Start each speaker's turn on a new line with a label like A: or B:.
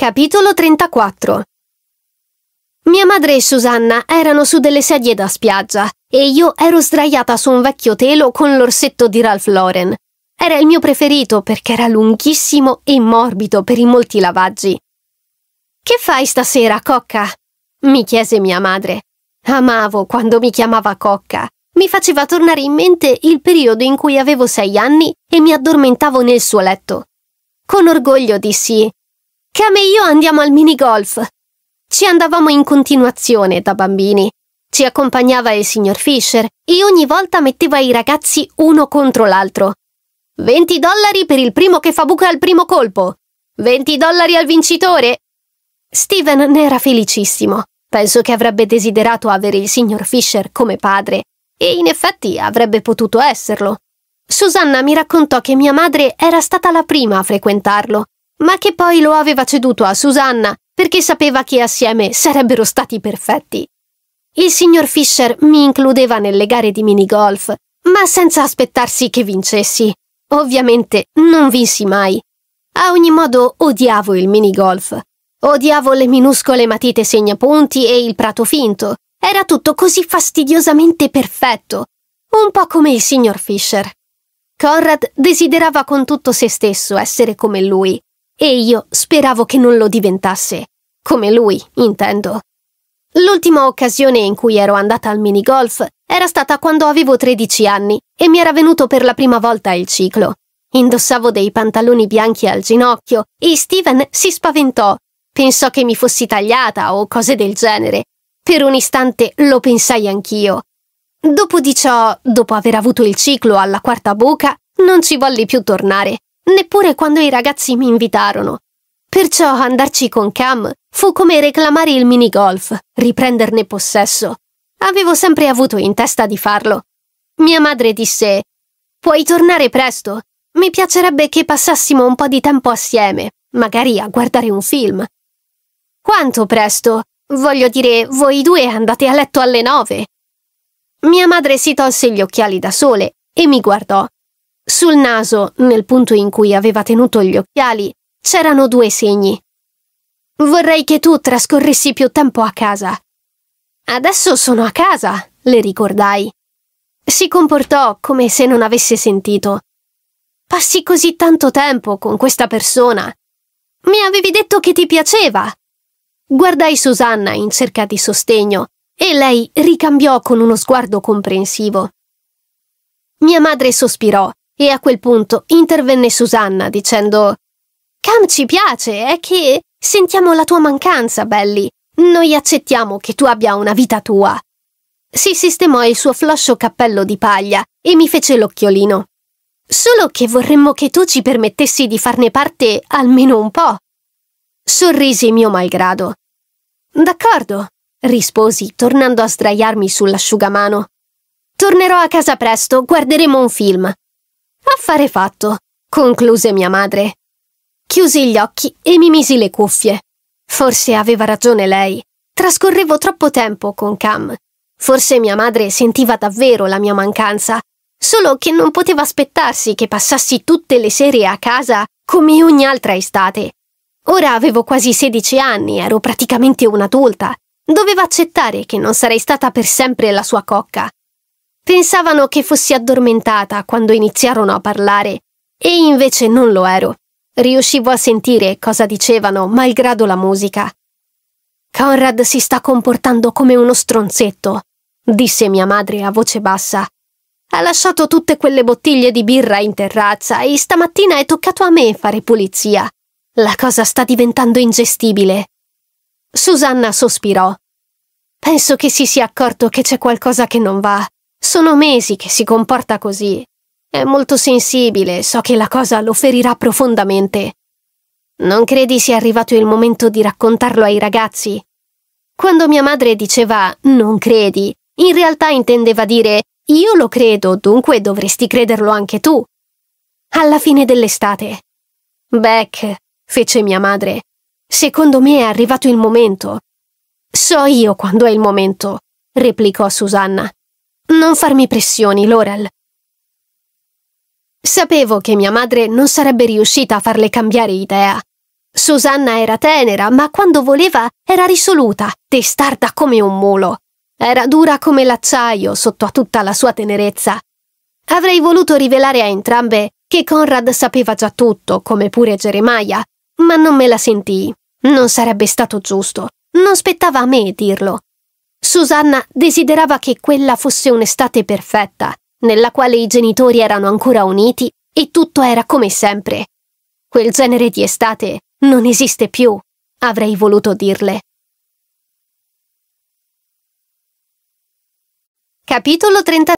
A: Capitolo 34 Mia madre e Susanna erano su delle sedie da spiaggia e io ero sdraiata su un vecchio telo con l'orsetto di Ralph Lauren. Era il mio preferito perché era lunghissimo e morbido per i molti lavaggi. Che fai stasera, Cocca? mi chiese mia madre. Amavo quando mi chiamava Cocca. Mi faceva tornare in mente il periodo in cui avevo sei anni e mi addormentavo nel suo letto. Con orgoglio dissi Cam e io andiamo al minigolf. Ci andavamo in continuazione da bambini. Ci accompagnava il signor Fisher e ogni volta metteva i ragazzi uno contro l'altro. 20 dollari per il primo che fa buca al primo colpo. 20 dollari al vincitore. Steven ne era felicissimo. Penso che avrebbe desiderato avere il signor Fisher come padre. E in effetti avrebbe potuto esserlo. Susanna mi raccontò che mia madre era stata la prima a frequentarlo ma che poi lo aveva ceduto a Susanna perché sapeva che assieme sarebbero stati perfetti. Il signor Fisher mi includeva nelle gare di minigolf, ma senza aspettarsi che vincessi. Ovviamente non vinsi mai. A ogni modo odiavo il minigolf. Odiavo le minuscole matite segnapunti e il prato finto. Era tutto così fastidiosamente perfetto, un po' come il signor Fisher. Conrad desiderava con tutto se stesso essere come lui, e io speravo che non lo diventasse. Come lui, intendo. L'ultima occasione in cui ero andata al minigolf era stata quando avevo 13 anni e mi era venuto per la prima volta il ciclo. Indossavo dei pantaloni bianchi al ginocchio e Steven si spaventò. Pensò che mi fossi tagliata o cose del genere. Per un istante lo pensai anch'io. Dopo di ciò, dopo aver avuto il ciclo alla quarta buca, non ci volli più tornare neppure quando i ragazzi mi invitarono. Perciò andarci con Cam fu come reclamare il minigolf, riprenderne possesso. Avevo sempre avuto in testa di farlo. Mia madre disse: Puoi tornare presto? Mi piacerebbe che passassimo un po' di tempo assieme, magari a guardare un film. Quanto presto? Voglio dire, voi due andate a letto alle nove. Mia madre si tolse gli occhiali da sole e mi guardò. Sul naso, nel punto in cui aveva tenuto gli occhiali, c'erano due segni. Vorrei che tu trascorressi più tempo a casa. Adesso sono a casa, le ricordai. Si comportò come se non avesse sentito. Passi così tanto tempo con questa persona. Mi avevi detto che ti piaceva. Guardai Susanna in cerca di sostegno e lei ricambiò con uno sguardo comprensivo. Mia madre sospirò e a quel punto intervenne Susanna dicendo Cam ci piace, è che sentiamo la tua mancanza, Belli. Noi accettiamo che tu abbia una vita tua. Si sistemò il suo floscio cappello di paglia e mi fece l'occhiolino. Solo che vorremmo che tu ci permettessi di farne parte almeno un po'. Sorrisi mio malgrado. D'accordo, risposi, tornando a sdraiarmi sull'asciugamano. Tornerò a casa presto, guarderemo un film. Affare fatto, concluse mia madre. Chiusi gli occhi e mi misi le cuffie. Forse aveva ragione lei. Trascorrevo troppo tempo con Cam. Forse mia madre sentiva davvero la mia mancanza, solo che non poteva aspettarsi che passassi tutte le sere a casa come ogni altra estate. Ora avevo quasi 16 anni, ero praticamente un'adulta. Doveva accettare che non sarei stata per sempre la sua cocca. Pensavano che fossi addormentata quando iniziarono a parlare, e invece non lo ero. Riuscivo a sentire cosa dicevano, malgrado la musica. Conrad si sta comportando come uno stronzetto, disse mia madre a voce bassa. Ha lasciato tutte quelle bottiglie di birra in terrazza e stamattina è toccato a me fare pulizia. La cosa sta diventando ingestibile. Susanna sospirò. Penso che si sia accorto che c'è qualcosa che non va. Sono mesi che si comporta così. È molto sensibile, so che la cosa lo ferirà profondamente. Non credi sia arrivato il momento di raccontarlo ai ragazzi? Quando mia madre diceva non credi, in realtà intendeva dire io lo credo, dunque dovresti crederlo anche tu. Alla fine dell'estate. Beck, fece mia madre, secondo me è arrivato il momento. So io quando è il momento, replicò Susanna. Non farmi pressioni, Laurel. Sapevo che mia madre non sarebbe riuscita a farle cambiare idea. Susanna era tenera, ma quando voleva era risoluta, testarda come un mulo. Era dura come l'acciaio sotto a tutta la sua tenerezza. Avrei voluto rivelare a entrambe che Conrad sapeva già tutto, come pure Geremia, ma non me la sentii. Non sarebbe stato giusto. Non spettava a me dirlo. Susanna desiderava che quella fosse un'estate perfetta, nella quale i genitori erano ancora uniti e tutto era come sempre. Quel genere di estate non esiste più, avrei voluto dirle. Capitolo 33